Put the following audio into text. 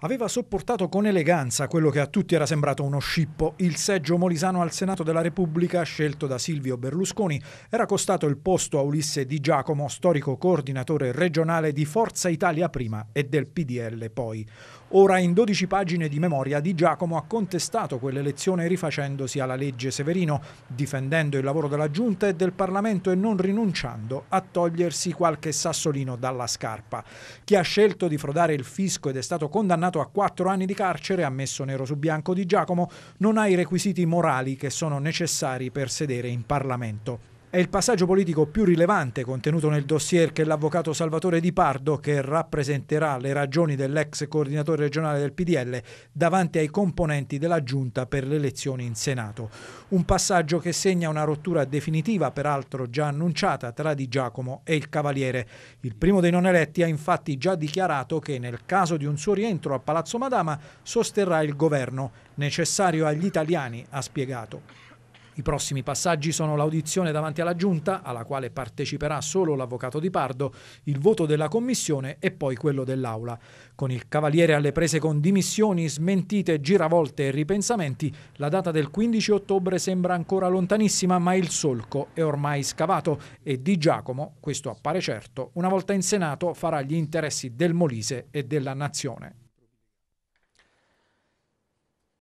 Aveva sopportato con eleganza quello che a tutti era sembrato uno scippo. Il seggio molisano al Senato della Repubblica, scelto da Silvio Berlusconi, era costato il posto a Ulisse Di Giacomo, storico coordinatore regionale di Forza Italia prima e del PDL poi. Ora in 12 pagine di memoria Di Giacomo ha contestato quell'elezione rifacendosi alla legge Severino, difendendo il lavoro della Giunta e del Parlamento e non rinunciando a togliersi qualche sassolino dalla scarpa. Chi ha scelto di frodare il fisco ed è stato condannato condannato a quattro anni di carcere, ammesso nero su bianco di Giacomo, non ha i requisiti morali che sono necessari per sedere in Parlamento. È il passaggio politico più rilevante contenuto nel dossier che l'avvocato Salvatore Di Pardo, che rappresenterà le ragioni dell'ex coordinatore regionale del PDL davanti ai componenti della giunta per le elezioni in Senato. Un passaggio che segna una rottura definitiva, peraltro già annunciata, tra Di Giacomo e il Cavaliere. Il primo dei non eletti ha infatti già dichiarato che nel caso di un suo rientro a Palazzo Madama sosterrà il governo, necessario agli italiani, ha spiegato. I prossimi passaggi sono l'audizione davanti alla Giunta, alla quale parteciperà solo l'avvocato Di Pardo, il voto della Commissione e poi quello dell'Aula. Con il Cavaliere alle prese con dimissioni, smentite, giravolte e ripensamenti, la data del 15 ottobre sembra ancora lontanissima, ma il solco è ormai scavato e Di Giacomo, questo appare certo, una volta in Senato farà gli interessi del Molise e della Nazione.